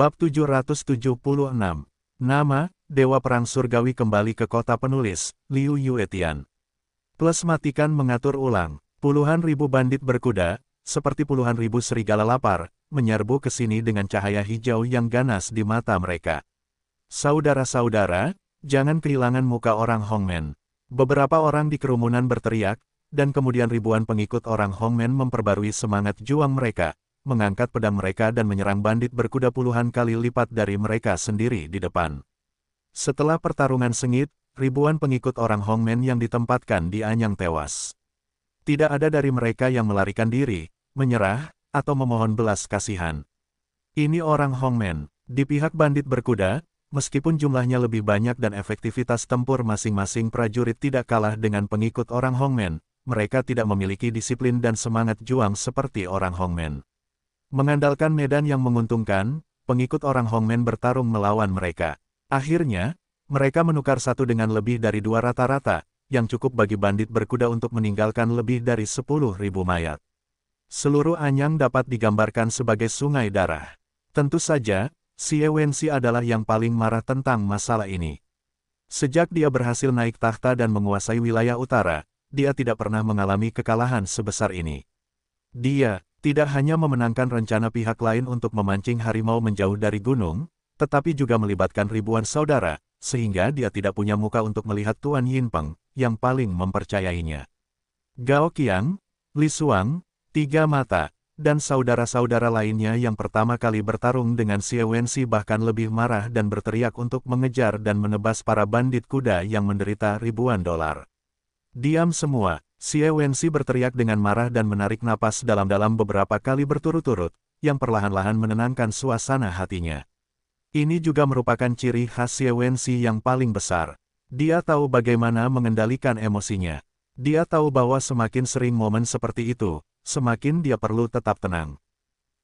Bab 776. Nama, Dewa Perang Surgawi kembali ke kota penulis, Liu Yuetian. Plus matikan mengatur ulang, puluhan ribu bandit berkuda, seperti puluhan ribu serigala lapar, menyerbu ke sini dengan cahaya hijau yang ganas di mata mereka. Saudara-saudara, jangan kehilangan muka orang Hongmen. Beberapa orang di kerumunan berteriak, dan kemudian ribuan pengikut orang Hongmen memperbarui semangat juang mereka, mengangkat pedang mereka dan menyerang bandit berkuda puluhan kali lipat dari mereka sendiri di depan. Setelah pertarungan sengit, ribuan pengikut orang Hongmen yang ditempatkan di Anyang tewas. Tidak ada dari mereka yang melarikan diri, menyerah, atau memohon belas kasihan. Ini orang Hongmen. Di pihak bandit berkuda, meskipun jumlahnya lebih banyak dan efektivitas tempur masing-masing prajurit tidak kalah dengan pengikut orang Hongmen, mereka tidak memiliki disiplin dan semangat juang seperti orang Hongmen. Mengandalkan medan yang menguntungkan, pengikut orang Hongmen bertarung melawan mereka. Akhirnya, mereka menukar satu dengan lebih dari dua rata-rata, yang cukup bagi bandit berkuda untuk meninggalkan lebih dari sepuluh ribu mayat. Seluruh Anyang dapat digambarkan sebagai sungai darah. Tentu saja, Xie Ewensi adalah yang paling marah tentang masalah ini. Sejak dia berhasil naik tahta dan menguasai wilayah utara, dia tidak pernah mengalami kekalahan sebesar ini. Dia tidak hanya memenangkan rencana pihak lain untuk memancing harimau menjauh dari gunung, tetapi juga melibatkan ribuan saudara, sehingga dia tidak punya muka untuk melihat Tuan Yinpeng, yang paling mempercayainya. Gao Qiang, Li Suang, Tiga Mata, dan saudara-saudara lainnya yang pertama kali bertarung dengan Xie Wenxi bahkan lebih marah dan berteriak untuk mengejar dan menebas para bandit kuda yang menderita ribuan dolar. Diam semua, Xie Wenxi berteriak dengan marah dan menarik napas dalam-dalam beberapa kali berturut-turut, yang perlahan-lahan menenangkan suasana hatinya. Ini juga merupakan ciri khas Xie Wenxi yang paling besar. Dia tahu bagaimana mengendalikan emosinya. Dia tahu bahwa semakin sering momen seperti itu, semakin dia perlu tetap tenang.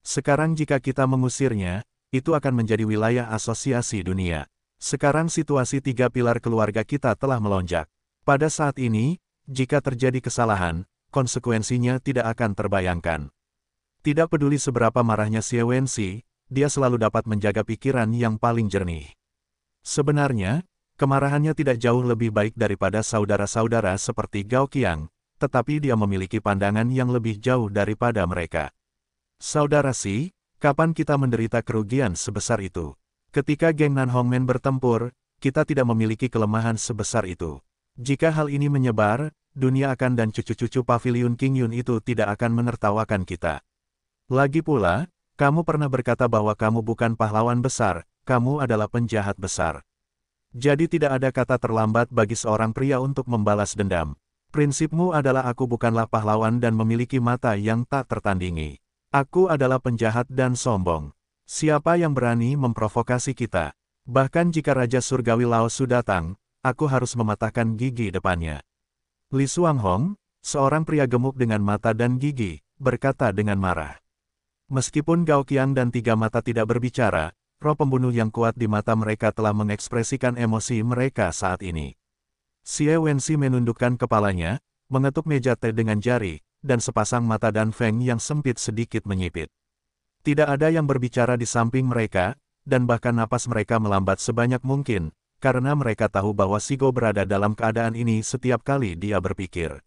Sekarang jika kita mengusirnya, itu akan menjadi wilayah asosiasi dunia. Sekarang situasi tiga pilar keluarga kita telah melonjak. Pada saat ini, jika terjadi kesalahan, konsekuensinya tidak akan terbayangkan. Tidak peduli seberapa marahnya Wenxi, dia selalu dapat menjaga pikiran yang paling jernih. Sebenarnya, kemarahannya tidak jauh lebih baik daripada saudara-saudara seperti Gao Qiang, tetapi dia memiliki pandangan yang lebih jauh daripada mereka. Saudara Si, kapan kita menderita kerugian sebesar itu? Ketika geng Nan Hongmen bertempur, kita tidak memiliki kelemahan sebesar itu. Jika hal ini menyebar, dunia akan dan cucu-cucu pavilion King Yun itu tidak akan menertawakan kita. Lagi pula, kamu pernah berkata bahwa kamu bukan pahlawan besar, kamu adalah penjahat besar. Jadi tidak ada kata terlambat bagi seorang pria untuk membalas dendam. Prinsipmu adalah aku bukanlah pahlawan dan memiliki mata yang tak tertandingi. Aku adalah penjahat dan sombong. Siapa yang berani memprovokasi kita? Bahkan jika Raja Surgawi Laos sudah datang, aku harus mematahkan gigi depannya. Li Suang Hong, seorang pria gemuk dengan mata dan gigi, berkata dengan marah. Meskipun Gao Qiang dan tiga mata tidak berbicara, roh pembunuh yang kuat di mata mereka telah mengekspresikan emosi mereka saat ini. Xie Wenxi menundukkan kepalanya, mengetuk meja teh dengan jari, dan sepasang mata dan feng yang sempit sedikit menyipit. Tidak ada yang berbicara di samping mereka, dan bahkan napas mereka melambat sebanyak mungkin, karena mereka tahu bahwa Sigo berada dalam keadaan ini setiap kali dia berpikir.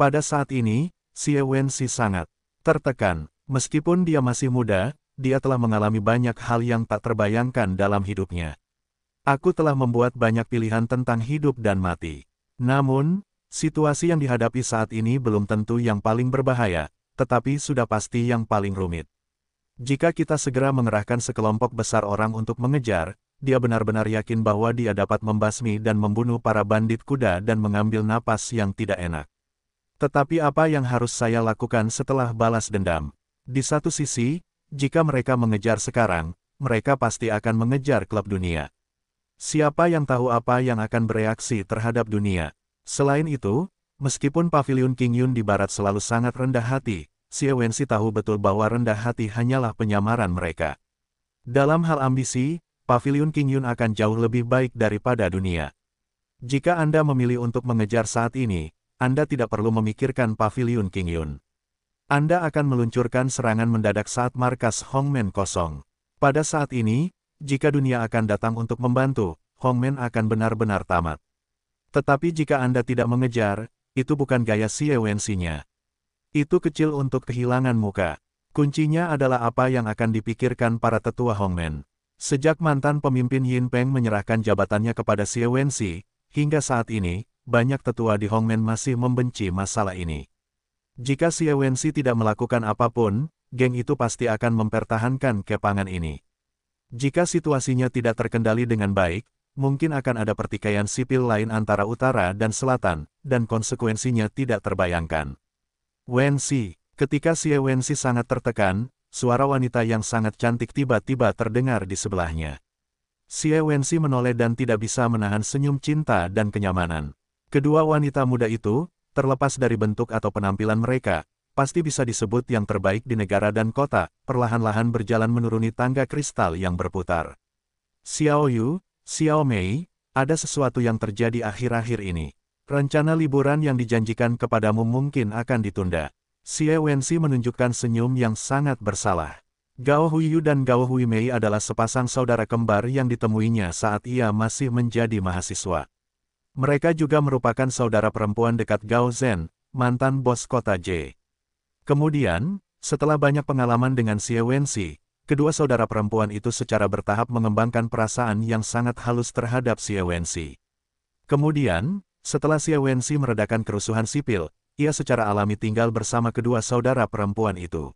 Pada saat ini, Xie Wenxi sangat tertekan. Meskipun dia masih muda, dia telah mengalami banyak hal yang tak terbayangkan dalam hidupnya. Aku telah membuat banyak pilihan tentang hidup dan mati. Namun, situasi yang dihadapi saat ini belum tentu yang paling berbahaya, tetapi sudah pasti yang paling rumit. Jika kita segera mengerahkan sekelompok besar orang untuk mengejar, dia benar-benar yakin bahwa dia dapat membasmi dan membunuh para bandit kuda dan mengambil napas yang tidak enak. Tetapi apa yang harus saya lakukan setelah balas dendam? Di satu sisi, jika mereka mengejar sekarang, mereka pasti akan mengejar klub dunia. Siapa yang tahu apa yang akan bereaksi terhadap dunia? Selain itu, meskipun pavilion King Yun di barat selalu sangat rendah hati, Xie Wensi tahu betul bahwa rendah hati hanyalah penyamaran mereka. Dalam hal ambisi, Pavilion King Yun akan jauh lebih baik daripada dunia. Jika Anda memilih untuk mengejar saat ini, Anda tidak perlu memikirkan Pavilion King Yun. Anda akan meluncurkan serangan mendadak saat markas Hongmen kosong. Pada saat ini, jika dunia akan datang untuk membantu, Hongmen akan benar-benar tamat. Tetapi jika Anda tidak mengejar, itu bukan gaya Siewensinya. Itu kecil untuk kehilangan muka. Kuncinya adalah apa yang akan dipikirkan para tetua Hongmen. Sejak mantan pemimpin Yin Peng menyerahkan jabatannya kepada Xie Wenxi, hingga saat ini, banyak tetua di Hongmen masih membenci masalah ini. Jika Xie Wenxi tidak melakukan apapun, geng itu pasti akan mempertahankan kepangan ini. Jika situasinya tidak terkendali dengan baik, mungkin akan ada pertikaian sipil lain antara utara dan selatan, dan konsekuensinya tidak terbayangkan. Wenxi, ketika Xie Wenxi sangat tertekan, suara wanita yang sangat cantik tiba-tiba terdengar di sebelahnya. Si Ewensi menoleh dan tidak bisa menahan senyum cinta dan kenyamanan. Kedua wanita muda itu, terlepas dari bentuk atau penampilan mereka, pasti bisa disebut yang terbaik di negara dan kota, perlahan-lahan berjalan menuruni tangga kristal yang berputar. Xiao Yu, Xiao Mei, ada sesuatu yang terjadi akhir-akhir ini. Rencana liburan yang dijanjikan kepadamu mungkin akan ditunda. Xie Wenxi menunjukkan senyum yang sangat bersalah. Gao Huiyu dan Gao Hui Mei adalah sepasang saudara kembar yang ditemuinya saat ia masih menjadi mahasiswa. Mereka juga merupakan saudara perempuan dekat Gao Zhen, mantan bos kota J. Kemudian, setelah banyak pengalaman dengan Xie Wenxi, kedua saudara perempuan itu secara bertahap mengembangkan perasaan yang sangat halus terhadap Xie Wenxi. Kemudian, setelah Xie Wenxi meredakan kerusuhan sipil, ia secara alami tinggal bersama kedua saudara perempuan itu.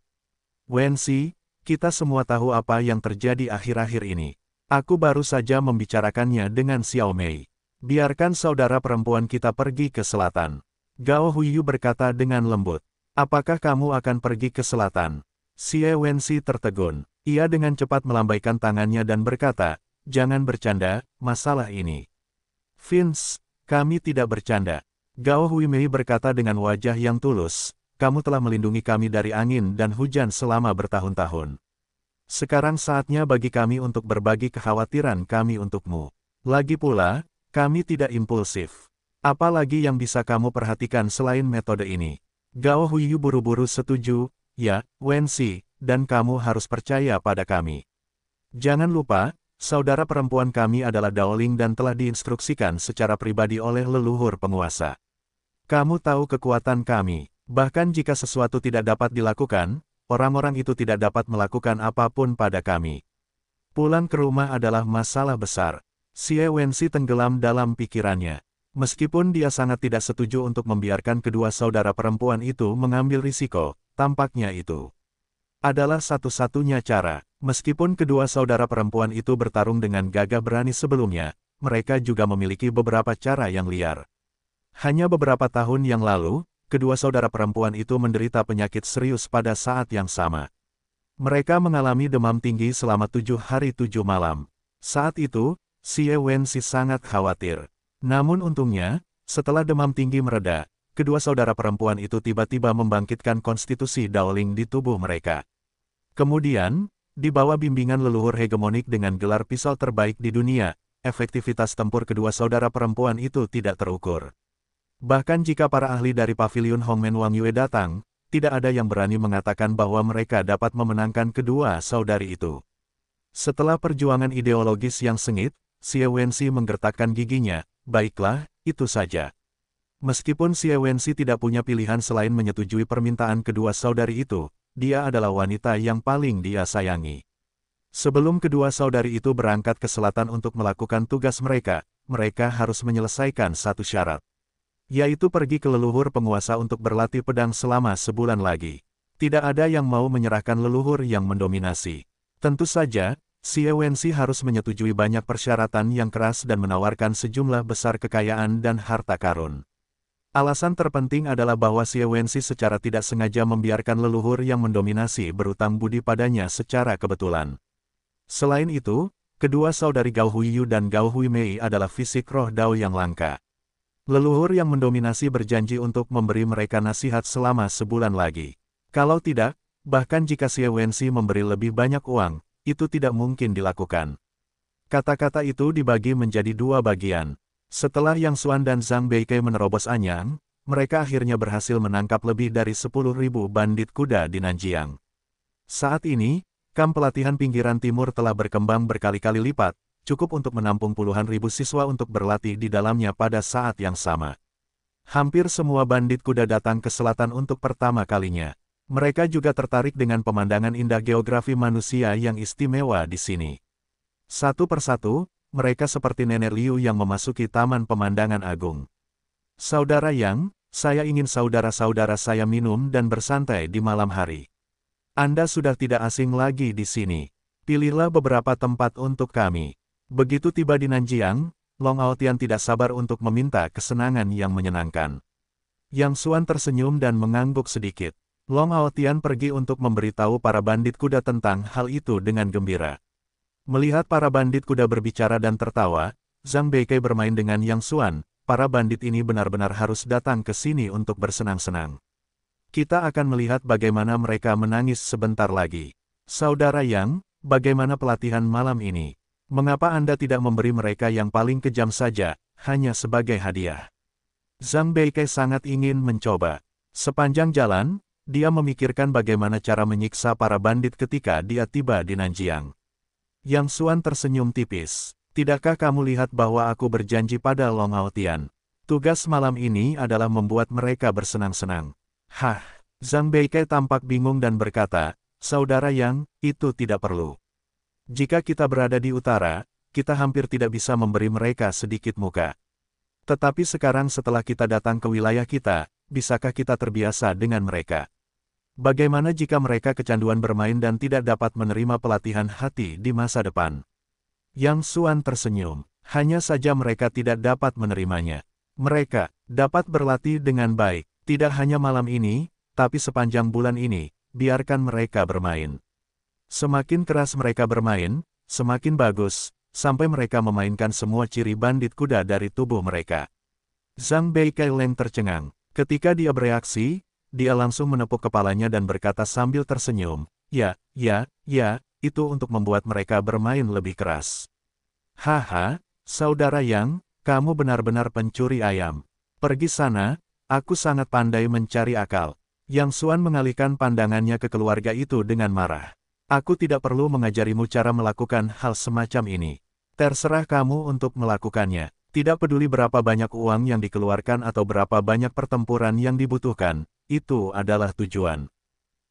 Wensi, kita semua tahu apa yang terjadi akhir-akhir ini. Aku baru saja membicarakannya dengan Xiao Mei. Biarkan saudara perempuan kita pergi ke selatan. Gao Huyu berkata dengan lembut. Apakah kamu akan pergi ke selatan? Xie Wensi tertegun. Ia dengan cepat melambaikan tangannya dan berkata, Jangan bercanda, masalah ini. Vince, kami tidak bercanda. Gao Mei berkata dengan wajah yang tulus, kamu telah melindungi kami dari angin dan hujan selama bertahun-tahun. Sekarang saatnya bagi kami untuk berbagi kekhawatiran kami untukmu. Lagi pula, kami tidak impulsif. Apalagi yang bisa kamu perhatikan selain metode ini. Gao Yu buru-buru setuju, ya, Wen Si, dan kamu harus percaya pada kami. Jangan lupa, saudara perempuan kami adalah Daoling dan telah diinstruksikan secara pribadi oleh leluhur penguasa. Kamu tahu kekuatan kami. Bahkan jika sesuatu tidak dapat dilakukan, orang-orang itu tidak dapat melakukan apapun pada kami. Pulang ke rumah adalah masalah besar. Xie Wenxi tenggelam dalam pikirannya. Meskipun dia sangat tidak setuju untuk membiarkan kedua saudara perempuan itu mengambil risiko, tampaknya itu adalah satu-satunya cara. Meskipun kedua saudara perempuan itu bertarung dengan gagah berani sebelumnya, mereka juga memiliki beberapa cara yang liar. Hanya beberapa tahun yang lalu, kedua saudara perempuan itu menderita penyakit serius pada saat yang sama. Mereka mengalami demam tinggi selama tujuh hari tujuh malam. Saat itu, si Wen si sangat khawatir. Namun untungnya, setelah demam tinggi mereda, kedua saudara perempuan itu tiba-tiba membangkitkan konstitusi Daoling di tubuh mereka. Kemudian, di bawah bimbingan leluhur hegemonik dengan gelar pisau terbaik di dunia, efektivitas tempur kedua saudara perempuan itu tidak terukur. Bahkan jika para ahli dari pavilion Hongmen Wang Yue datang, tidak ada yang berani mengatakan bahwa mereka dapat memenangkan kedua saudari itu. Setelah perjuangan ideologis yang sengit, Xie Wenxi menggertakkan giginya, baiklah, itu saja. Meskipun Xie Wenxi tidak punya pilihan selain menyetujui permintaan kedua saudari itu, dia adalah wanita yang paling dia sayangi. Sebelum kedua saudari itu berangkat ke selatan untuk melakukan tugas mereka, mereka harus menyelesaikan satu syarat. Yaitu pergi ke leluhur penguasa untuk berlatih pedang selama sebulan lagi. Tidak ada yang mau menyerahkan leluhur yang mendominasi. Tentu saja, si Ewensi harus menyetujui banyak persyaratan yang keras dan menawarkan sejumlah besar kekayaan dan harta karun. Alasan terpenting adalah bahwa Ewensi secara tidak sengaja membiarkan leluhur yang mendominasi berutang budi padanya secara kebetulan. Selain itu, kedua saudari Gao Huiyu dan Gao Hui Mei adalah fisik roh Dao yang langka. Leluhur yang mendominasi berjanji untuk memberi mereka nasihat selama sebulan lagi. Kalau tidak, bahkan jika Xie Wenxi memberi lebih banyak uang, itu tidak mungkin dilakukan. Kata-kata itu dibagi menjadi dua bagian. Setelah Yang Xuan dan Zhang Beike menerobos Anyang, mereka akhirnya berhasil menangkap lebih dari 10.000 bandit kuda di Nanjiang. Saat ini, kamp pelatihan pinggiran timur telah berkembang berkali-kali lipat, cukup untuk menampung puluhan ribu siswa untuk berlatih di dalamnya pada saat yang sama. Hampir semua bandit kuda datang ke selatan untuk pertama kalinya. Mereka juga tertarik dengan pemandangan indah geografi manusia yang istimewa di sini. Satu persatu, mereka seperti nenek Liu yang memasuki taman pemandangan agung. Saudara Yang, saya ingin saudara-saudara saya minum dan bersantai di malam hari. Anda sudah tidak asing lagi di sini. Pilihlah beberapa tempat untuk kami. Begitu tiba di Nanjiang, Long Aotian tidak sabar untuk meminta kesenangan yang menyenangkan. Yang Suan tersenyum dan mengangguk sedikit. Long Aotian pergi untuk memberitahu para bandit kuda tentang hal itu dengan gembira. Melihat para bandit kuda berbicara dan tertawa, Zhang Beike bermain dengan Yang Suan, para bandit ini benar-benar harus datang ke sini untuk bersenang-senang. Kita akan melihat bagaimana mereka menangis sebentar lagi. Saudara Yang, bagaimana pelatihan malam ini? Mengapa Anda tidak memberi mereka yang paling kejam saja, hanya sebagai hadiah? Zhang Beike sangat ingin mencoba. Sepanjang jalan, dia memikirkan bagaimana cara menyiksa para bandit ketika dia tiba di Nanjiang. Yang Suan tersenyum tipis. Tidakkah kamu lihat bahwa aku berjanji pada Long Aotian, Tugas malam ini adalah membuat mereka bersenang-senang. Hah, Zhang Beike tampak bingung dan berkata, Saudara Yang, itu tidak perlu. Jika kita berada di utara, kita hampir tidak bisa memberi mereka sedikit muka. Tetapi sekarang setelah kita datang ke wilayah kita, bisakah kita terbiasa dengan mereka? Bagaimana jika mereka kecanduan bermain dan tidak dapat menerima pelatihan hati di masa depan? Yang Suan tersenyum, hanya saja mereka tidak dapat menerimanya. Mereka dapat berlatih dengan baik, tidak hanya malam ini, tapi sepanjang bulan ini, biarkan mereka bermain. Semakin keras mereka bermain, semakin bagus, sampai mereka memainkan semua ciri bandit kuda dari tubuh mereka. Zhang Beikai Leng tercengang. Ketika dia bereaksi, dia langsung menepuk kepalanya dan berkata sambil tersenyum, Ya, ya, ya, itu untuk membuat mereka bermain lebih keras. Haha, saudara Yang, kamu benar-benar pencuri ayam. Pergi sana, aku sangat pandai mencari akal. Yang Suan mengalihkan pandangannya ke keluarga itu dengan marah. Aku tidak perlu mengajarimu cara melakukan hal semacam ini. Terserah kamu untuk melakukannya. Tidak peduli berapa banyak uang yang dikeluarkan atau berapa banyak pertempuran yang dibutuhkan, itu adalah tujuan.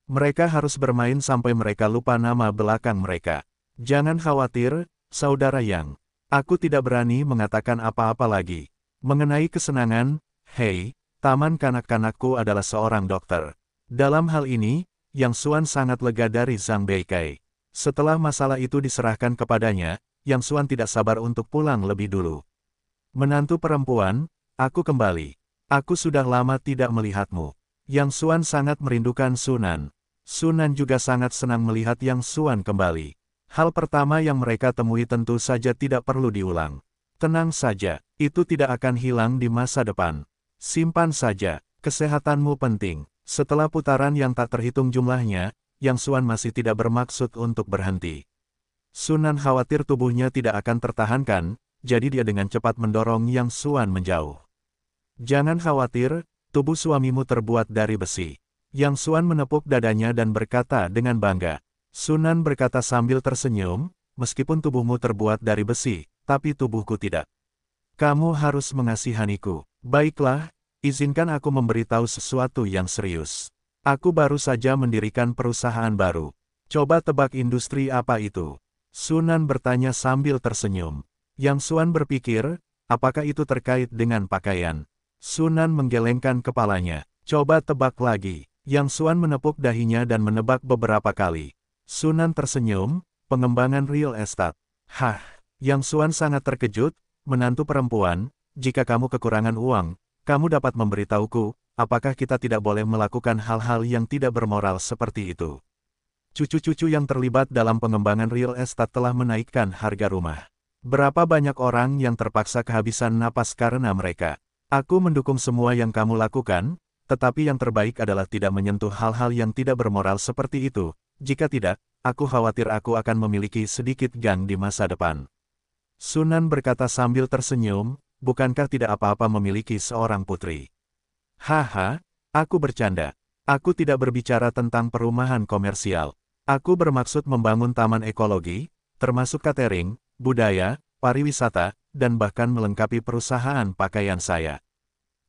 Mereka harus bermain sampai mereka lupa nama belakang mereka. Jangan khawatir, Saudara Yang. Aku tidak berani mengatakan apa-apa lagi. Mengenai kesenangan, hei, taman kanak-kanakku adalah seorang dokter. Dalam hal ini, yang Suan sangat lega dari Zhang Beikai. Setelah masalah itu diserahkan kepadanya, Yang Suan tidak sabar untuk pulang lebih dulu. Menantu perempuan, aku kembali. Aku sudah lama tidak melihatmu. Yang Suan sangat merindukan Sunan. Sunan juga sangat senang melihat Yang Suan kembali. Hal pertama yang mereka temui tentu saja tidak perlu diulang. Tenang saja, itu tidak akan hilang di masa depan. Simpan saja, kesehatanmu penting. Setelah putaran yang tak terhitung jumlahnya, Yang Suan masih tidak bermaksud untuk berhenti. Sunan khawatir tubuhnya tidak akan tertahankan, jadi dia dengan cepat mendorong Yang Suan menjauh. Jangan khawatir, tubuh suamimu terbuat dari besi. Yang Suan menepuk dadanya dan berkata dengan bangga. Sunan berkata sambil tersenyum, meskipun tubuhmu terbuat dari besi, tapi tubuhku tidak. Kamu harus mengasihaniku. Baiklah, Izinkan aku memberitahu sesuatu yang serius. Aku baru saja mendirikan perusahaan baru. Coba tebak industri apa itu? Sunan bertanya sambil tersenyum. Yang Suan berpikir, apakah itu terkait dengan pakaian? Sunan menggelengkan kepalanya. Coba tebak lagi. Yang Suan menepuk dahinya dan menebak beberapa kali. Sunan tersenyum, pengembangan real estate. Hah, Yang Suan sangat terkejut, menantu perempuan, jika kamu kekurangan uang, kamu dapat memberitahuku, apakah kita tidak boleh melakukan hal-hal yang tidak bermoral seperti itu? Cucu-cucu yang terlibat dalam pengembangan real estate telah menaikkan harga rumah. Berapa banyak orang yang terpaksa kehabisan napas karena mereka? Aku mendukung semua yang kamu lakukan, tetapi yang terbaik adalah tidak menyentuh hal-hal yang tidak bermoral seperti itu. Jika tidak, aku khawatir aku akan memiliki sedikit gang di masa depan. Sunan berkata sambil tersenyum, bukankah tidak apa-apa memiliki seorang putri? Haha, aku bercanda. Aku tidak berbicara tentang perumahan komersial. Aku bermaksud membangun taman ekologi, termasuk catering, budaya, pariwisata, dan bahkan melengkapi perusahaan pakaian saya.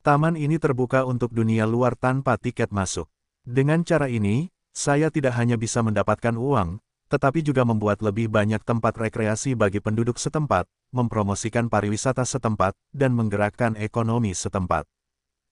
Taman ini terbuka untuk dunia luar tanpa tiket masuk. Dengan cara ini, saya tidak hanya bisa mendapatkan uang, tetapi juga membuat lebih banyak tempat rekreasi bagi penduduk setempat, mempromosikan pariwisata setempat, dan menggerakkan ekonomi setempat.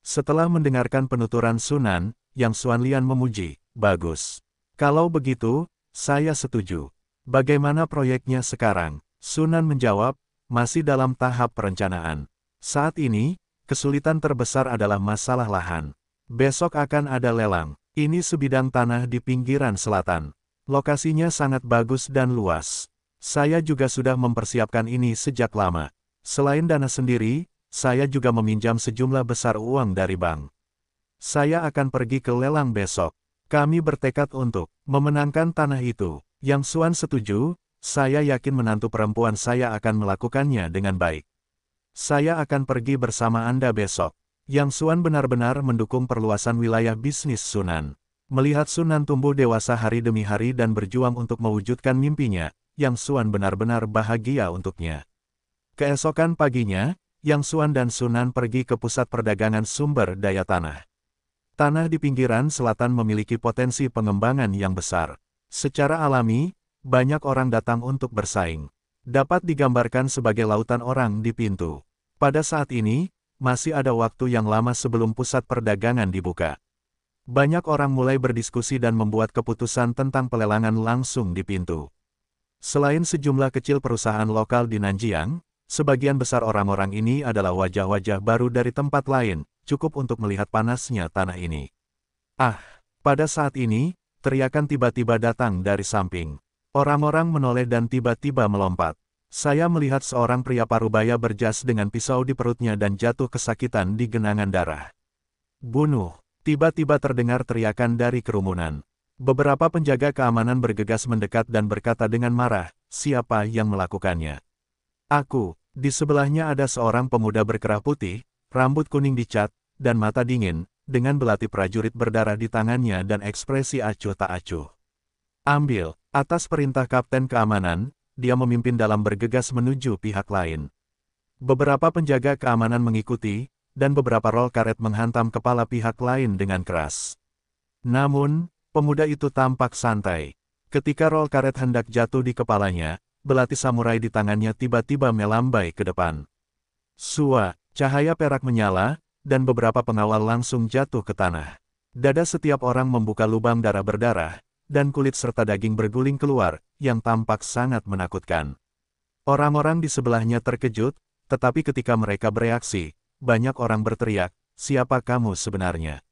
Setelah mendengarkan penuturan Sunan, Yang Suanlian memuji, bagus. Kalau begitu, saya setuju. Bagaimana proyeknya sekarang? Sunan menjawab, masih dalam tahap perencanaan. Saat ini, kesulitan terbesar adalah masalah lahan. Besok akan ada lelang. Ini sebidang tanah di pinggiran selatan. Lokasinya sangat bagus dan luas. Saya juga sudah mempersiapkan ini sejak lama. Selain dana sendiri, saya juga meminjam sejumlah besar uang dari bank. Saya akan pergi ke lelang besok. Kami bertekad untuk memenangkan tanah itu. Yang Suan setuju, saya yakin menantu perempuan saya akan melakukannya dengan baik. Saya akan pergi bersama Anda besok. Yang Suan benar-benar mendukung perluasan wilayah bisnis Sunan. Melihat Sunan tumbuh dewasa hari demi hari dan berjuang untuk mewujudkan mimpinya, Yang Suan benar-benar bahagia untuknya. Keesokan paginya, Yang Suan dan Sunan pergi ke pusat perdagangan sumber daya tanah. Tanah di pinggiran selatan memiliki potensi pengembangan yang besar. Secara alami, banyak orang datang untuk bersaing. Dapat digambarkan sebagai lautan orang di pintu. Pada saat ini, masih ada waktu yang lama sebelum pusat perdagangan dibuka. Banyak orang mulai berdiskusi dan membuat keputusan tentang pelelangan langsung di pintu. Selain sejumlah kecil perusahaan lokal di Nanjiang, sebagian besar orang-orang ini adalah wajah-wajah baru dari tempat lain, cukup untuk melihat panasnya tanah ini. Ah, pada saat ini, teriakan tiba-tiba datang dari samping. Orang-orang menoleh dan tiba-tiba melompat. Saya melihat seorang pria parubaya berjas dengan pisau di perutnya dan jatuh kesakitan di genangan darah. Bunuh. Tiba-tiba terdengar teriakan dari kerumunan. Beberapa penjaga keamanan bergegas mendekat dan berkata dengan marah, siapa yang melakukannya. Aku, di sebelahnya ada seorang pemuda berkerah putih, rambut kuning dicat, dan mata dingin, dengan belati prajurit berdarah di tangannya dan ekspresi acuh tak acuh. Ambil, atas perintah Kapten Keamanan, dia memimpin dalam bergegas menuju pihak lain. Beberapa penjaga keamanan mengikuti, dan beberapa roll karet menghantam kepala pihak lain dengan keras. Namun, pemuda itu tampak santai. Ketika roll karet hendak jatuh di kepalanya, belati samurai di tangannya tiba-tiba melambai ke depan. Sua, cahaya perak menyala, dan beberapa pengawal langsung jatuh ke tanah. Dada setiap orang membuka lubang darah berdarah, dan kulit serta daging berguling keluar, yang tampak sangat menakutkan. Orang-orang di sebelahnya terkejut, tetapi ketika mereka bereaksi, banyak orang berteriak, siapa kamu sebenarnya?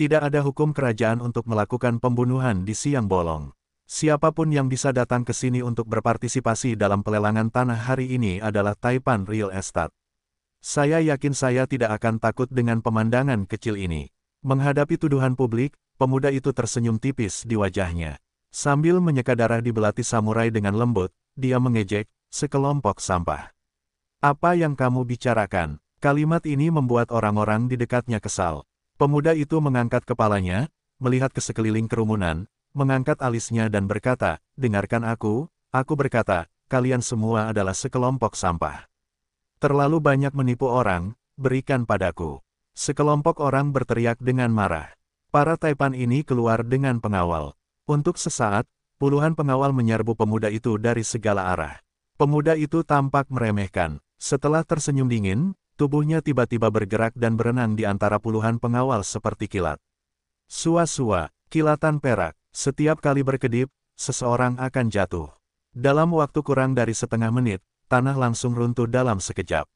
Tidak ada hukum kerajaan untuk melakukan pembunuhan di siang bolong. Siapapun yang bisa datang ke sini untuk berpartisipasi dalam pelelangan tanah hari ini adalah Taipan Real Estate. Saya yakin saya tidak akan takut dengan pemandangan kecil ini. Menghadapi tuduhan publik, pemuda itu tersenyum tipis di wajahnya. Sambil menyeka darah di belati samurai dengan lembut, dia mengejek, sekelompok sampah. Apa yang kamu bicarakan? Kalimat ini membuat orang-orang di dekatnya kesal. Pemuda itu mengangkat kepalanya, melihat ke sekeliling kerumunan, mengangkat alisnya dan berkata, Dengarkan aku, aku berkata, kalian semua adalah sekelompok sampah. Terlalu banyak menipu orang, berikan padaku. Sekelompok orang berteriak dengan marah. Para taipan ini keluar dengan pengawal. Untuk sesaat, puluhan pengawal menyerbu pemuda itu dari segala arah. Pemuda itu tampak meremehkan. Setelah tersenyum dingin, Tubuhnya tiba-tiba bergerak dan berenang di antara puluhan pengawal seperti kilat. Sua-sua, kilatan perak, setiap kali berkedip, seseorang akan jatuh. Dalam waktu kurang dari setengah menit, tanah langsung runtuh dalam sekejap.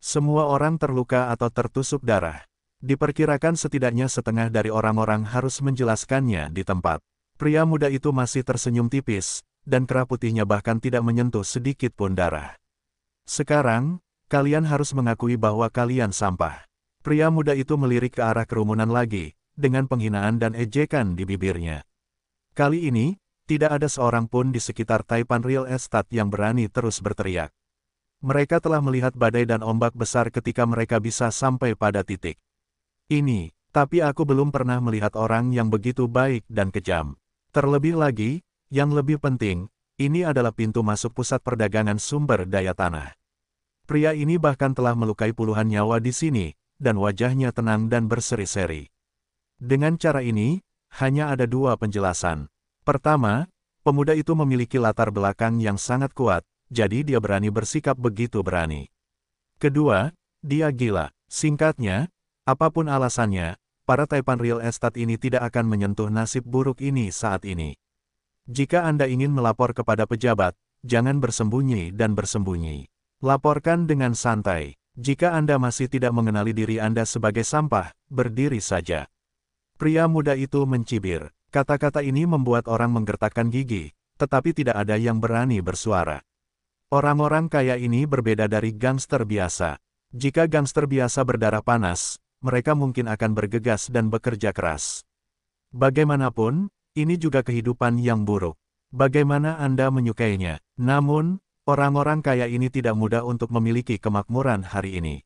Semua orang terluka atau tertusuk darah. Diperkirakan setidaknya setengah dari orang-orang harus menjelaskannya di tempat. Pria muda itu masih tersenyum tipis, dan kerah putihnya bahkan tidak menyentuh sedikit pun darah. Sekarang, Kalian harus mengakui bahwa kalian sampah. Pria muda itu melirik ke arah kerumunan lagi, dengan penghinaan dan ejekan di bibirnya. Kali ini, tidak ada seorang pun di sekitar Taipan Real Estate yang berani terus berteriak. Mereka telah melihat badai dan ombak besar ketika mereka bisa sampai pada titik. Ini, tapi aku belum pernah melihat orang yang begitu baik dan kejam. Terlebih lagi, yang lebih penting, ini adalah pintu masuk pusat perdagangan sumber daya tanah. Pria ini bahkan telah melukai puluhan nyawa di sini, dan wajahnya tenang dan berseri-seri. Dengan cara ini, hanya ada dua penjelasan. Pertama, pemuda itu memiliki latar belakang yang sangat kuat, jadi dia berani bersikap begitu berani. Kedua, dia gila. Singkatnya, apapun alasannya, para Taipan Real Estate ini tidak akan menyentuh nasib buruk ini saat ini. Jika Anda ingin melapor kepada pejabat, jangan bersembunyi dan bersembunyi. Laporkan dengan santai. Jika Anda masih tidak mengenali diri Anda sebagai sampah, berdiri saja. Pria muda itu mencibir. Kata-kata ini membuat orang menggertakkan gigi, tetapi tidak ada yang berani bersuara. Orang-orang kaya ini berbeda dari gangster biasa. Jika gangster biasa berdarah panas, mereka mungkin akan bergegas dan bekerja keras. Bagaimanapun, ini juga kehidupan yang buruk. Bagaimana Anda menyukainya? Namun, Orang-orang kaya ini tidak mudah untuk memiliki kemakmuran hari ini.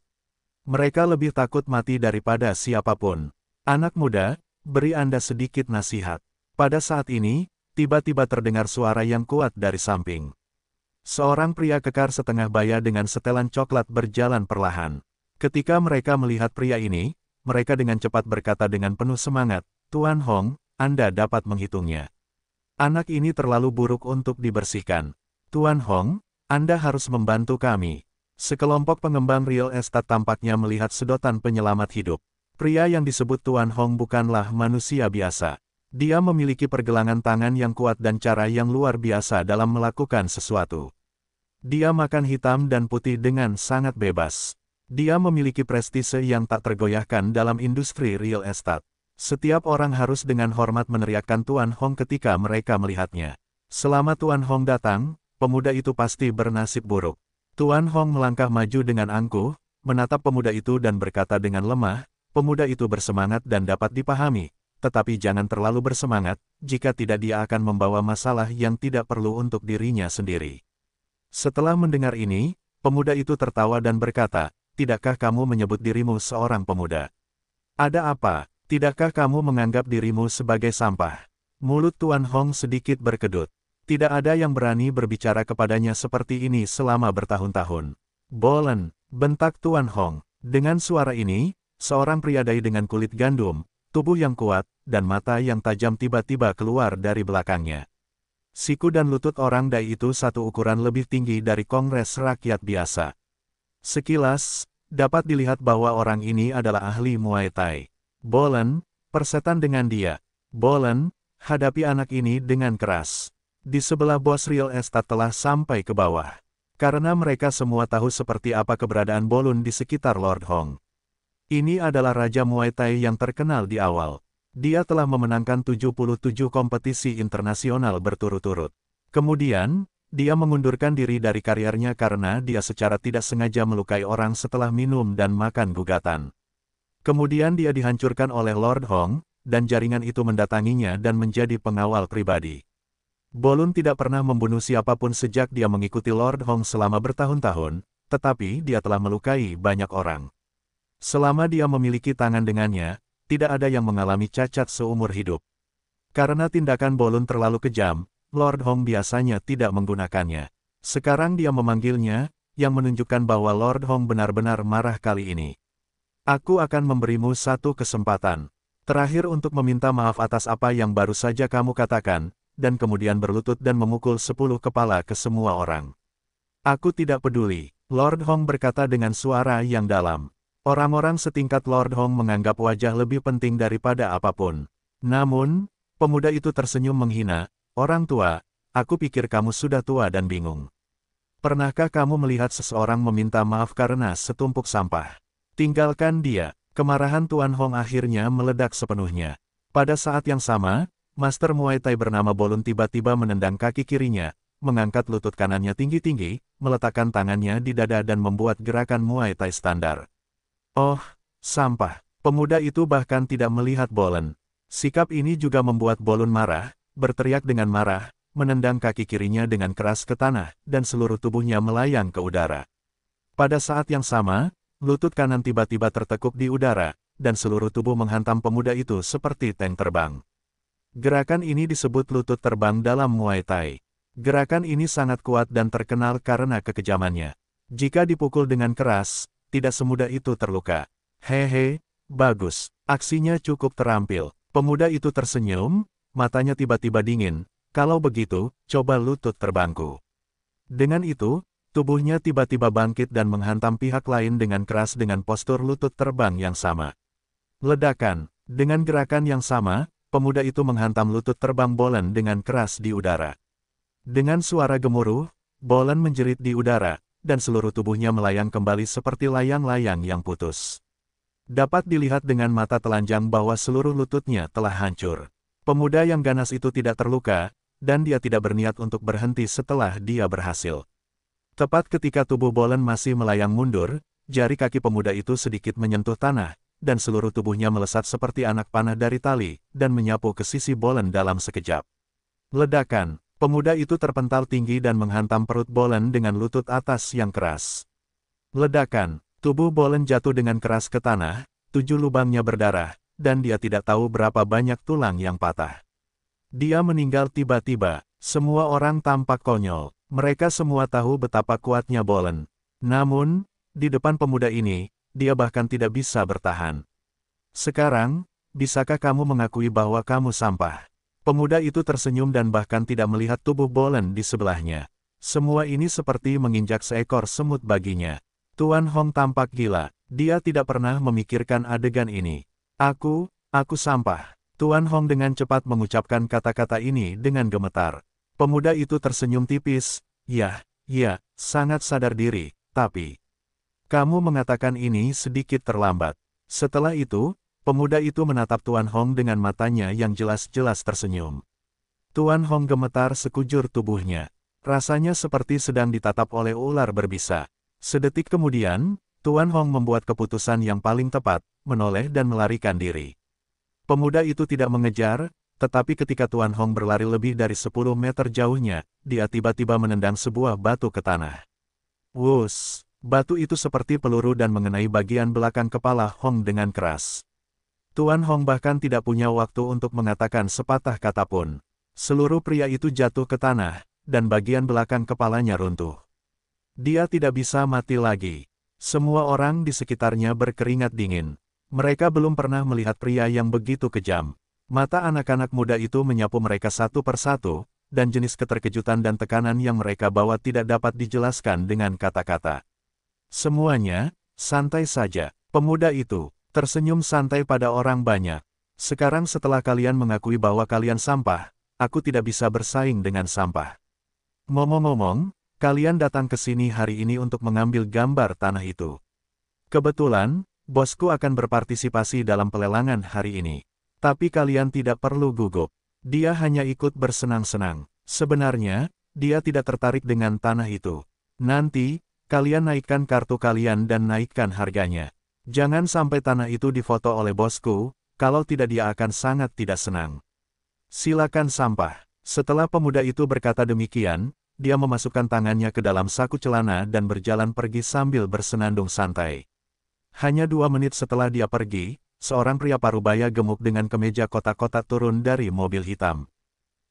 Mereka lebih takut mati daripada siapapun. Anak muda, beri Anda sedikit nasihat. Pada saat ini, tiba-tiba terdengar suara yang kuat dari samping. Seorang pria kekar setengah baya dengan setelan coklat berjalan perlahan. Ketika mereka melihat pria ini, mereka dengan cepat berkata dengan penuh semangat, Tuan Hong, Anda dapat menghitungnya. Anak ini terlalu buruk untuk dibersihkan. Tuan Hong, anda harus membantu kami. Sekelompok pengembang real estate tampaknya melihat sedotan penyelamat hidup. Pria yang disebut Tuan Hong bukanlah manusia biasa. Dia memiliki pergelangan tangan yang kuat dan cara yang luar biasa dalam melakukan sesuatu. Dia makan hitam dan putih dengan sangat bebas. Dia memiliki prestise yang tak tergoyahkan dalam industri real estate. Setiap orang harus dengan hormat meneriakkan Tuan Hong ketika mereka melihatnya. Selama Tuan Hong datang, pemuda itu pasti bernasib buruk. Tuan Hong melangkah maju dengan angkuh, menatap pemuda itu dan berkata dengan lemah, pemuda itu bersemangat dan dapat dipahami, tetapi jangan terlalu bersemangat, jika tidak dia akan membawa masalah yang tidak perlu untuk dirinya sendiri. Setelah mendengar ini, pemuda itu tertawa dan berkata, tidakkah kamu menyebut dirimu seorang pemuda? Ada apa? Tidakkah kamu menganggap dirimu sebagai sampah? Mulut Tuan Hong sedikit berkedut. Tidak ada yang berani berbicara kepadanya seperti ini selama bertahun-tahun. Bolen, bentak Tuan Hong. Dengan suara ini, seorang pria dai dengan kulit gandum, tubuh yang kuat, dan mata yang tajam tiba-tiba keluar dari belakangnya. Siku dan lutut orang dai itu satu ukuran lebih tinggi dari kongres rakyat biasa. Sekilas, dapat dilihat bahwa orang ini adalah ahli Muay Thai. Bolen, persetan dengan dia. Bolen, hadapi anak ini dengan keras. Di sebelah bos real estate telah sampai ke bawah. Karena mereka semua tahu seperti apa keberadaan Bolun di sekitar Lord Hong. Ini adalah Raja Muay Thai yang terkenal di awal. Dia telah memenangkan 77 kompetisi internasional berturut-turut. Kemudian, dia mengundurkan diri dari karirnya karena dia secara tidak sengaja melukai orang setelah minum dan makan gugatan. Kemudian dia dihancurkan oleh Lord Hong, dan jaringan itu mendatanginya dan menjadi pengawal pribadi. Bolun tidak pernah membunuh siapapun sejak dia mengikuti Lord Hong selama bertahun-tahun, tetapi dia telah melukai banyak orang. Selama dia memiliki tangan dengannya, tidak ada yang mengalami cacat seumur hidup. Karena tindakan Bolun terlalu kejam, Lord Hong biasanya tidak menggunakannya. Sekarang dia memanggilnya, yang menunjukkan bahwa Lord Hong benar-benar marah kali ini. Aku akan memberimu satu kesempatan. Terakhir untuk meminta maaf atas apa yang baru saja kamu katakan, dan kemudian berlutut dan memukul sepuluh kepala ke semua orang. Aku tidak peduli, Lord Hong berkata dengan suara yang dalam. Orang-orang setingkat Lord Hong menganggap wajah lebih penting daripada apapun. Namun, pemuda itu tersenyum menghina, Orang tua, aku pikir kamu sudah tua dan bingung. Pernahkah kamu melihat seseorang meminta maaf karena setumpuk sampah? Tinggalkan dia. Kemarahan Tuan Hong akhirnya meledak sepenuhnya. Pada saat yang sama, Master Muay Thai bernama Bolun tiba-tiba menendang kaki kirinya, mengangkat lutut kanannya tinggi-tinggi, meletakkan tangannya di dada dan membuat gerakan Muay Thai standar. Oh, sampah. Pemuda itu bahkan tidak melihat Bolun. Sikap ini juga membuat Bolun marah, berteriak dengan marah, menendang kaki kirinya dengan keras ke tanah, dan seluruh tubuhnya melayang ke udara. Pada saat yang sama, lutut kanan tiba-tiba tertekuk di udara, dan seluruh tubuh menghantam pemuda itu seperti tank terbang. Gerakan ini disebut lutut terbang dalam Muay Thai. Gerakan ini sangat kuat dan terkenal karena kekejamannya. Jika dipukul dengan keras, tidak semudah itu terluka. Hehe, bagus. Aksinya cukup terampil. Pemuda itu tersenyum, matanya tiba-tiba dingin. Kalau begitu, coba lutut terbangku. Dengan itu, tubuhnya tiba-tiba bangkit dan menghantam pihak lain dengan keras dengan postur lutut terbang yang sama. Ledakan, dengan gerakan yang sama, pemuda itu menghantam lutut terbang Bolen dengan keras di udara. Dengan suara gemuruh, Bolen menjerit di udara, dan seluruh tubuhnya melayang kembali seperti layang-layang yang putus. Dapat dilihat dengan mata telanjang bahwa seluruh lututnya telah hancur. Pemuda yang ganas itu tidak terluka, dan dia tidak berniat untuk berhenti setelah dia berhasil. Tepat ketika tubuh Bolen masih melayang mundur, jari kaki pemuda itu sedikit menyentuh tanah, dan seluruh tubuhnya melesat seperti anak panah dari tali, dan menyapu ke sisi Bolen dalam sekejap. Ledakan, pemuda itu terpental tinggi dan menghantam perut Bolen dengan lutut atas yang keras. Ledakan, tubuh Bolen jatuh dengan keras ke tanah, tujuh lubangnya berdarah, dan dia tidak tahu berapa banyak tulang yang patah. Dia meninggal tiba-tiba, semua orang tampak konyol, mereka semua tahu betapa kuatnya Bolen. Namun, di depan pemuda ini, dia bahkan tidak bisa bertahan. Sekarang, bisakah kamu mengakui bahwa kamu sampah? Pemuda itu tersenyum dan bahkan tidak melihat tubuh Bolen di sebelahnya. Semua ini seperti menginjak seekor semut baginya. Tuan Hong tampak gila. Dia tidak pernah memikirkan adegan ini. Aku, aku sampah. Tuan Hong dengan cepat mengucapkan kata-kata ini dengan gemetar. Pemuda itu tersenyum tipis. Yah, ya, sangat sadar diri, tapi... Kamu mengatakan ini sedikit terlambat. Setelah itu, pemuda itu menatap Tuan Hong dengan matanya yang jelas-jelas tersenyum. Tuan Hong gemetar sekujur tubuhnya. Rasanya seperti sedang ditatap oleh ular berbisa. Sedetik kemudian, Tuan Hong membuat keputusan yang paling tepat, menoleh dan melarikan diri. Pemuda itu tidak mengejar, tetapi ketika Tuan Hong berlari lebih dari 10 meter jauhnya, dia tiba-tiba menendang sebuah batu ke tanah. Wus! Batu itu seperti peluru dan mengenai bagian belakang kepala Hong dengan keras. Tuan Hong bahkan tidak punya waktu untuk mengatakan sepatah kata pun. Seluruh pria itu jatuh ke tanah, dan bagian belakang kepalanya runtuh. Dia tidak bisa mati lagi. Semua orang di sekitarnya berkeringat dingin. Mereka belum pernah melihat pria yang begitu kejam. Mata anak-anak muda itu menyapu mereka satu persatu, dan jenis keterkejutan dan tekanan yang mereka bawa tidak dapat dijelaskan dengan kata-kata. Semuanya, santai saja. Pemuda itu, tersenyum santai pada orang banyak. Sekarang setelah kalian mengakui bahwa kalian sampah, aku tidak bisa bersaing dengan sampah. Ngomong-ngomong, kalian datang ke sini hari ini untuk mengambil gambar tanah itu. Kebetulan, bosku akan berpartisipasi dalam pelelangan hari ini. Tapi kalian tidak perlu gugup. Dia hanya ikut bersenang-senang. Sebenarnya, dia tidak tertarik dengan tanah itu. Nanti, Kalian naikkan kartu kalian dan naikkan harganya. Jangan sampai tanah itu difoto oleh bosku, kalau tidak dia akan sangat tidak senang. Silakan sampah. Setelah pemuda itu berkata demikian, dia memasukkan tangannya ke dalam saku celana dan berjalan pergi sambil bersenandung santai. Hanya dua menit setelah dia pergi, seorang pria parubaya gemuk dengan kemeja kotak-kotak turun dari mobil hitam.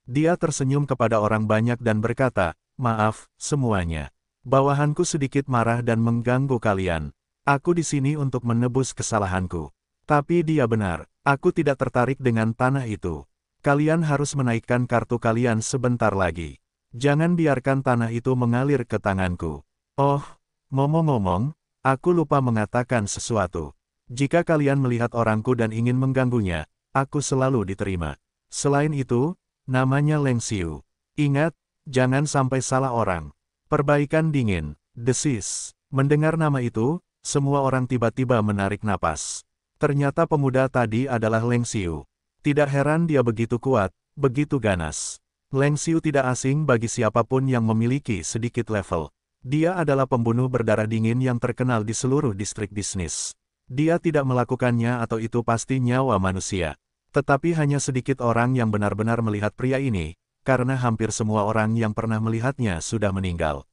Dia tersenyum kepada orang banyak dan berkata, Maaf, semuanya. Bawahanku sedikit marah dan mengganggu kalian. Aku di sini untuk menebus kesalahanku. Tapi dia benar, aku tidak tertarik dengan tanah itu. Kalian harus menaikkan kartu kalian sebentar lagi. Jangan biarkan tanah itu mengalir ke tanganku. Oh, ngomong-ngomong, aku lupa mengatakan sesuatu. Jika kalian melihat orangku dan ingin mengganggunya, aku selalu diterima. Selain itu, namanya Leng Siu. Ingat, jangan sampai salah orang. Perbaikan dingin, desis. Mendengar nama itu, semua orang tiba-tiba menarik napas. Ternyata pemuda tadi adalah Leng Xiu. Tidak heran dia begitu kuat, begitu ganas. Leng Xiu tidak asing bagi siapapun yang memiliki sedikit level. Dia adalah pembunuh berdarah dingin yang terkenal di seluruh distrik bisnis. Dia tidak melakukannya atau itu pasti nyawa manusia. Tetapi hanya sedikit orang yang benar-benar melihat pria ini, karena hampir semua orang yang pernah melihatnya sudah meninggal.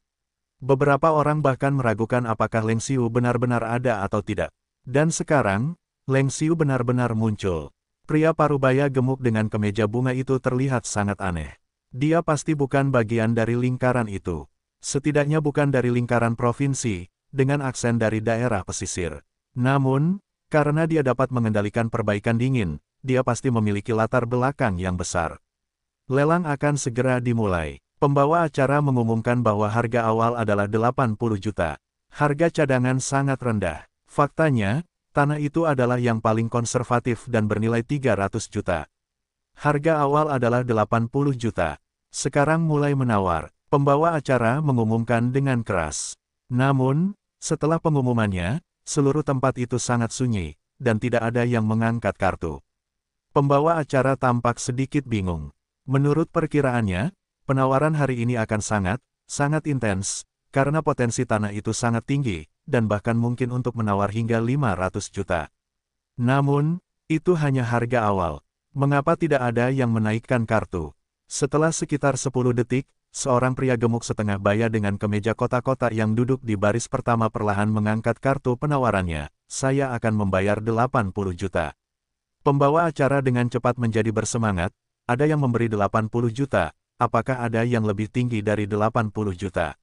Beberapa orang bahkan meragukan apakah Leng Xiu benar-benar ada atau tidak. Dan sekarang, Leng Xiu benar-benar muncul. Pria parubaya gemuk dengan kemeja bunga itu terlihat sangat aneh. Dia pasti bukan bagian dari lingkaran itu. Setidaknya bukan dari lingkaran provinsi, dengan aksen dari daerah pesisir. Namun, karena dia dapat mengendalikan perbaikan dingin, dia pasti memiliki latar belakang yang besar. Lelang akan segera dimulai. Pembawa acara mengumumkan bahwa harga awal adalah 80 juta. Harga cadangan sangat rendah. Faktanya, tanah itu adalah yang paling konservatif dan bernilai 300 juta. Harga awal adalah 80 juta. Sekarang mulai menawar. Pembawa acara mengumumkan dengan keras. Namun, setelah pengumumannya, seluruh tempat itu sangat sunyi, dan tidak ada yang mengangkat kartu. Pembawa acara tampak sedikit bingung. Menurut perkiraannya, penawaran hari ini akan sangat, sangat intens, karena potensi tanah itu sangat tinggi, dan bahkan mungkin untuk menawar hingga 500 juta. Namun, itu hanya harga awal. Mengapa tidak ada yang menaikkan kartu? Setelah sekitar 10 detik, seorang pria gemuk setengah baya dengan kemeja kotak-kotak yang duduk di baris pertama perlahan mengangkat kartu penawarannya, saya akan membayar 80 juta. Pembawa acara dengan cepat menjadi bersemangat, ada yang memberi 80 juta, apakah ada yang lebih tinggi dari 80 juta?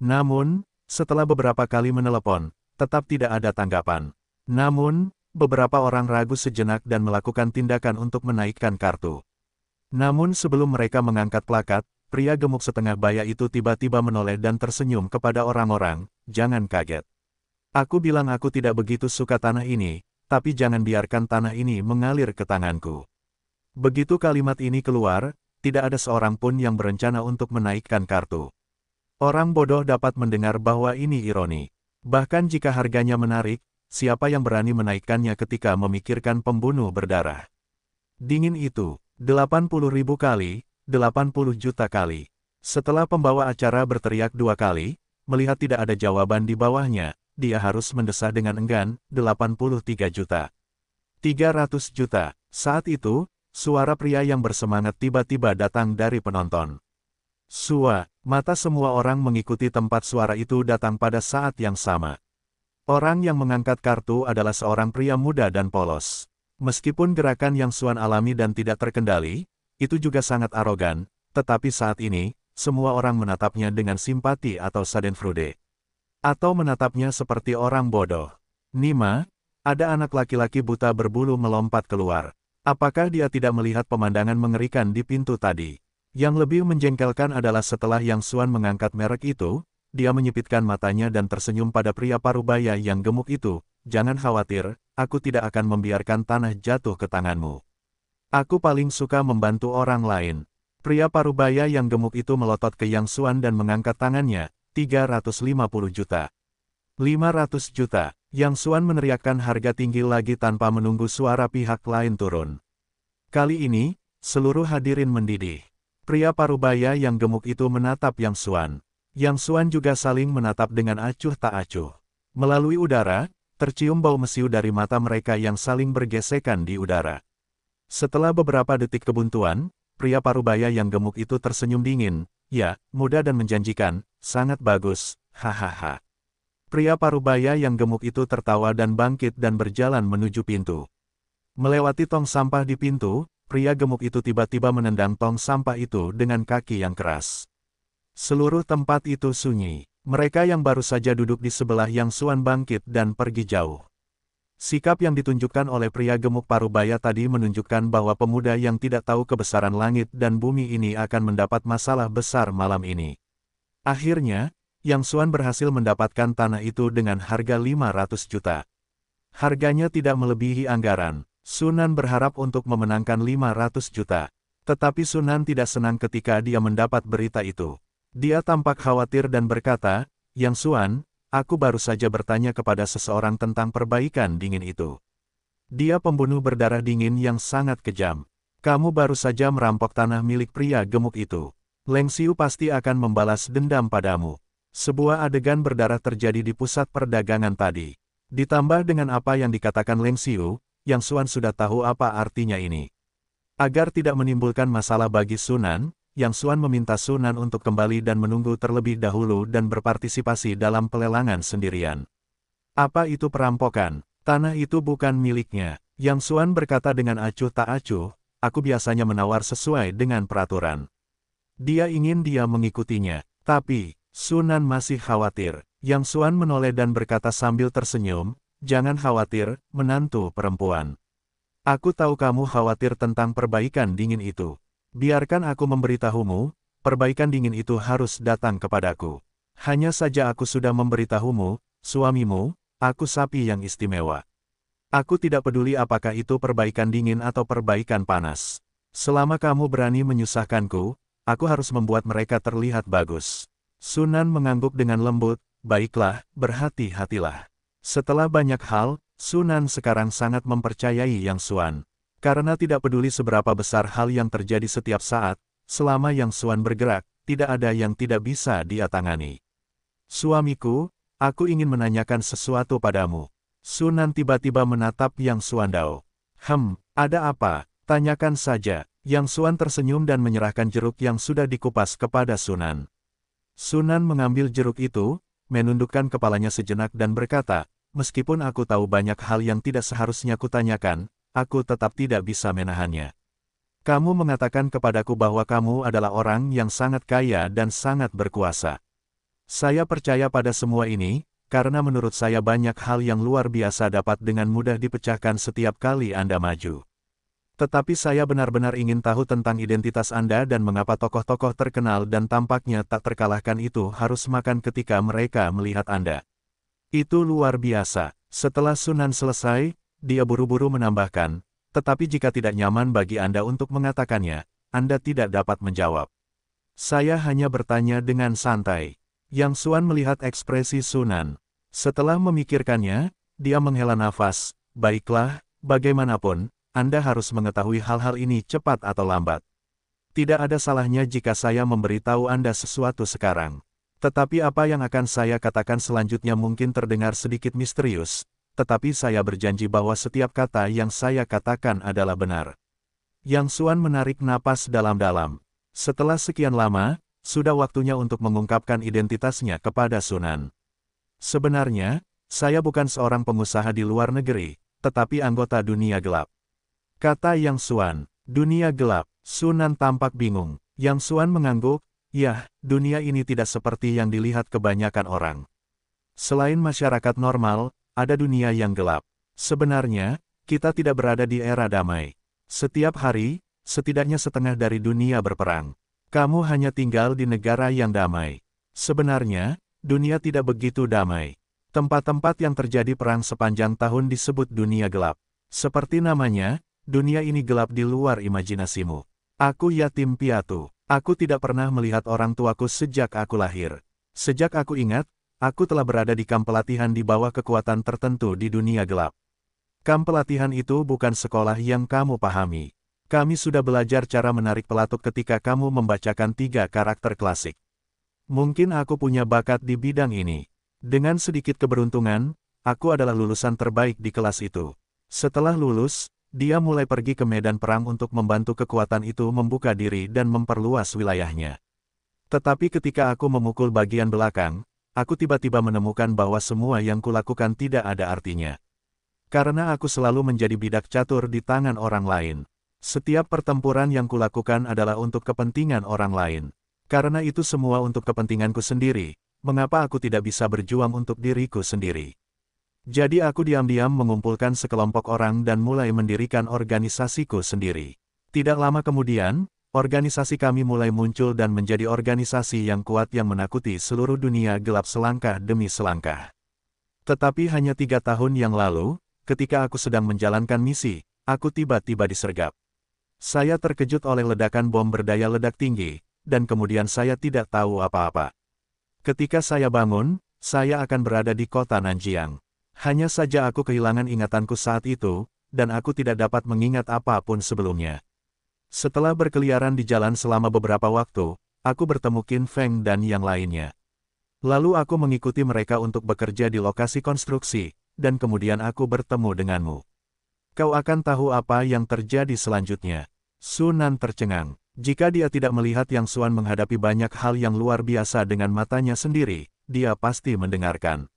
Namun, setelah beberapa kali menelepon, tetap tidak ada tanggapan. Namun, beberapa orang ragu sejenak dan melakukan tindakan untuk menaikkan kartu. Namun sebelum mereka mengangkat plakat, pria gemuk setengah baya itu tiba-tiba menoleh dan tersenyum kepada orang-orang, jangan kaget. Aku bilang aku tidak begitu suka tanah ini, tapi jangan biarkan tanah ini mengalir ke tanganku. Begitu kalimat ini keluar, tidak ada seorang pun yang berencana untuk menaikkan kartu. Orang bodoh dapat mendengar bahwa ini ironi. Bahkan jika harganya menarik, siapa yang berani menaikkannya ketika memikirkan pembunuh berdarah? Dingin itu, 80 ribu kali, 80 juta kali. Setelah pembawa acara berteriak dua kali, melihat tidak ada jawaban di bawahnya, dia harus mendesah dengan enggan, 83 juta. 300 juta. Saat itu, Suara pria yang bersemangat tiba-tiba datang dari penonton. Sua, mata semua orang mengikuti tempat suara itu datang pada saat yang sama. Orang yang mengangkat kartu adalah seorang pria muda dan polos. Meskipun gerakan yang Suan alami dan tidak terkendali, itu juga sangat arogan, tetapi saat ini, semua orang menatapnya dengan simpati atau sadenfrude. Atau menatapnya seperti orang bodoh. Nima, ada anak laki-laki buta berbulu melompat keluar. Apakah dia tidak melihat pemandangan mengerikan di pintu tadi? Yang lebih menjengkelkan adalah setelah Yang Suan mengangkat merek itu, dia menyipitkan matanya dan tersenyum pada pria parubaya yang gemuk itu, jangan khawatir, aku tidak akan membiarkan tanah jatuh ke tanganmu. Aku paling suka membantu orang lain. Pria parubaya yang gemuk itu melotot ke Yang Suan dan mengangkat tangannya, 350 juta. 500 juta. Yang Suan meneriakkan harga tinggi lagi tanpa menunggu suara pihak lain turun. Kali ini, seluruh hadirin mendidih. Pria parubaya yang gemuk itu menatap Yang Suan. Yang Suan juga saling menatap dengan acuh tak acuh. Melalui udara, tercium bau mesiu dari mata mereka yang saling bergesekan di udara. Setelah beberapa detik kebuntuan, pria parubaya yang gemuk itu tersenyum dingin. Ya, muda dan menjanjikan, sangat bagus, hahaha. Pria parubaya yang gemuk itu tertawa dan bangkit dan berjalan menuju pintu. Melewati tong sampah di pintu, pria gemuk itu tiba-tiba menendang tong sampah itu dengan kaki yang keras. Seluruh tempat itu sunyi. Mereka yang baru saja duduk di sebelah Yang Suan bangkit dan pergi jauh. Sikap yang ditunjukkan oleh pria gemuk parubaya tadi menunjukkan bahwa pemuda yang tidak tahu kebesaran langit dan bumi ini akan mendapat masalah besar malam ini. Akhirnya, yang Suan berhasil mendapatkan tanah itu dengan harga 500 juta. Harganya tidak melebihi anggaran. Sunan berharap untuk memenangkan 500 juta. Tetapi Sunan tidak senang ketika dia mendapat berita itu. Dia tampak khawatir dan berkata, Yang Suan, aku baru saja bertanya kepada seseorang tentang perbaikan dingin itu. Dia pembunuh berdarah dingin yang sangat kejam. Kamu baru saja merampok tanah milik pria gemuk itu. Leng Xiu pasti akan membalas dendam padamu. Sebuah adegan berdarah terjadi di pusat perdagangan tadi. Ditambah dengan apa yang dikatakan Lim Siu, yang Suan sudah tahu apa artinya ini. Agar tidak menimbulkan masalah bagi Sunan, yang Suan meminta Sunan untuk kembali dan menunggu terlebih dahulu dan berpartisipasi dalam pelelangan sendirian. Apa itu perampokan? Tanah itu bukan miliknya. Yang Suan berkata dengan acuh tak acuh, aku biasanya menawar sesuai dengan peraturan. Dia ingin dia mengikutinya, tapi Sunan masih khawatir, Yang Suan menoleh dan berkata sambil tersenyum, Jangan khawatir, menantu perempuan. Aku tahu kamu khawatir tentang perbaikan dingin itu. Biarkan aku memberitahumu, perbaikan dingin itu harus datang kepadaku. Hanya saja aku sudah memberitahumu, suamimu, aku sapi yang istimewa. Aku tidak peduli apakah itu perbaikan dingin atau perbaikan panas. Selama kamu berani menyusahkanku, aku harus membuat mereka terlihat bagus. Sunan mengangguk dengan lembut, baiklah, berhati-hatilah. Setelah banyak hal, Sunan sekarang sangat mempercayai Yang Suan. Karena tidak peduli seberapa besar hal yang terjadi setiap saat, selama Yang Suan bergerak, tidak ada yang tidak bisa dia tangani. Suamiku, aku ingin menanyakan sesuatu padamu. Sunan tiba-tiba menatap Yang Suan Dao. Hem, ada apa? Tanyakan saja. Yang Suan tersenyum dan menyerahkan jeruk yang sudah dikupas kepada Sunan. Sunan mengambil jeruk itu, menundukkan kepalanya sejenak dan berkata, meskipun aku tahu banyak hal yang tidak seharusnya kutanyakan, aku tetap tidak bisa menahannya. Kamu mengatakan kepadaku bahwa kamu adalah orang yang sangat kaya dan sangat berkuasa. Saya percaya pada semua ini, karena menurut saya banyak hal yang luar biasa dapat dengan mudah dipecahkan setiap kali Anda maju. Tetapi saya benar-benar ingin tahu tentang identitas Anda dan mengapa tokoh-tokoh terkenal dan tampaknya tak terkalahkan itu harus makan ketika mereka melihat Anda. Itu luar biasa. Setelah Sunan selesai, dia buru-buru menambahkan, tetapi jika tidak nyaman bagi Anda untuk mengatakannya, Anda tidak dapat menjawab. Saya hanya bertanya dengan santai. Yang Suan melihat ekspresi Sunan. Setelah memikirkannya, dia menghela nafas, baiklah, bagaimanapun, anda harus mengetahui hal-hal ini cepat atau lambat. Tidak ada salahnya jika saya memberitahu Anda sesuatu sekarang. Tetapi apa yang akan saya katakan selanjutnya mungkin terdengar sedikit misterius, tetapi saya berjanji bahwa setiap kata yang saya katakan adalah benar. Yang Suan menarik napas dalam-dalam. Setelah sekian lama, sudah waktunya untuk mengungkapkan identitasnya kepada Sunan. Sebenarnya, saya bukan seorang pengusaha di luar negeri, tetapi anggota dunia gelap. Kata Yang Suan, dunia gelap, Sunan tampak bingung. Yang Suan mengangguk, yah, dunia ini tidak seperti yang dilihat kebanyakan orang. Selain masyarakat normal, ada dunia yang gelap. Sebenarnya, kita tidak berada di era damai. Setiap hari, setidaknya setengah dari dunia berperang. Kamu hanya tinggal di negara yang damai. Sebenarnya, dunia tidak begitu damai. Tempat-tempat yang terjadi perang sepanjang tahun disebut dunia gelap. Seperti namanya, dunia ini gelap di luar imajinasimu. Aku yatim piatu. Aku tidak pernah melihat orang tuaku sejak aku lahir. Sejak aku ingat, aku telah berada di kamp pelatihan di bawah kekuatan tertentu di dunia gelap. Kamp pelatihan itu bukan sekolah yang kamu pahami. Kami sudah belajar cara menarik pelatuk ketika kamu membacakan tiga karakter klasik. Mungkin aku punya bakat di bidang ini. Dengan sedikit keberuntungan, aku adalah lulusan terbaik di kelas itu. Setelah lulus, dia mulai pergi ke medan perang untuk membantu kekuatan itu membuka diri dan memperluas wilayahnya. Tetapi ketika aku memukul bagian belakang, aku tiba-tiba menemukan bahwa semua yang kulakukan tidak ada artinya. Karena aku selalu menjadi bidak catur di tangan orang lain. Setiap pertempuran yang kulakukan adalah untuk kepentingan orang lain. Karena itu semua untuk kepentinganku sendiri, mengapa aku tidak bisa berjuang untuk diriku sendiri? Jadi aku diam-diam mengumpulkan sekelompok orang dan mulai mendirikan organisasiku sendiri. Tidak lama kemudian, organisasi kami mulai muncul dan menjadi organisasi yang kuat yang menakuti seluruh dunia gelap selangkah demi selangkah. Tetapi hanya tiga tahun yang lalu, ketika aku sedang menjalankan misi, aku tiba-tiba disergap. Saya terkejut oleh ledakan bom berdaya ledak tinggi, dan kemudian saya tidak tahu apa-apa. Ketika saya bangun, saya akan berada di kota Nanjiang. Hanya saja aku kehilangan ingatanku saat itu, dan aku tidak dapat mengingat apapun sebelumnya. Setelah berkeliaran di jalan selama beberapa waktu, aku bertemu Qin Feng dan yang lainnya. Lalu aku mengikuti mereka untuk bekerja di lokasi konstruksi, dan kemudian aku bertemu denganmu. Kau akan tahu apa yang terjadi selanjutnya. Sunan tercengang. Jika dia tidak melihat Yang Suan menghadapi banyak hal yang luar biasa dengan matanya sendiri, dia pasti mendengarkan.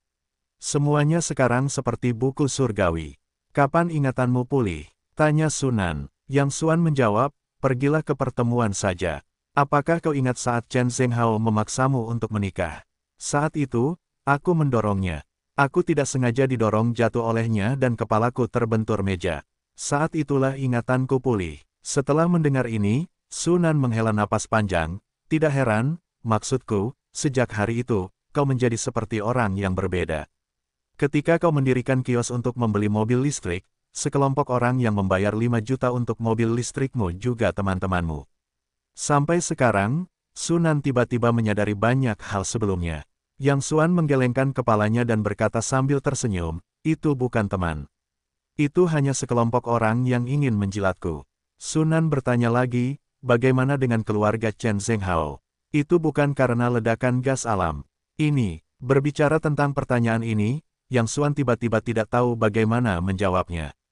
Semuanya sekarang seperti buku surgawi. Kapan ingatanmu pulih? Tanya Sunan. Yang Suan menjawab, pergilah ke pertemuan saja. Apakah kau ingat saat Chen Zhenghao memaksamu untuk menikah? Saat itu, aku mendorongnya. Aku tidak sengaja didorong jatuh olehnya dan kepalaku terbentur meja. Saat itulah ingatanku pulih. Setelah mendengar ini, Sunan menghela napas panjang. Tidak heran, maksudku, sejak hari itu, kau menjadi seperti orang yang berbeda. Ketika kau mendirikan kios untuk membeli mobil listrik, sekelompok orang yang membayar 5 juta untuk mobil listrikmu juga teman-temanmu. Sampai sekarang, Sunan tiba-tiba menyadari banyak hal sebelumnya. Yang Suan menggelengkan kepalanya dan berkata sambil tersenyum, itu bukan teman. Itu hanya sekelompok orang yang ingin menjilatku. Sunan bertanya lagi, bagaimana dengan keluarga Chen Zhenghao? Itu bukan karena ledakan gas alam. Ini, berbicara tentang pertanyaan ini, yang Suan tiba-tiba tidak tahu bagaimana menjawabnya.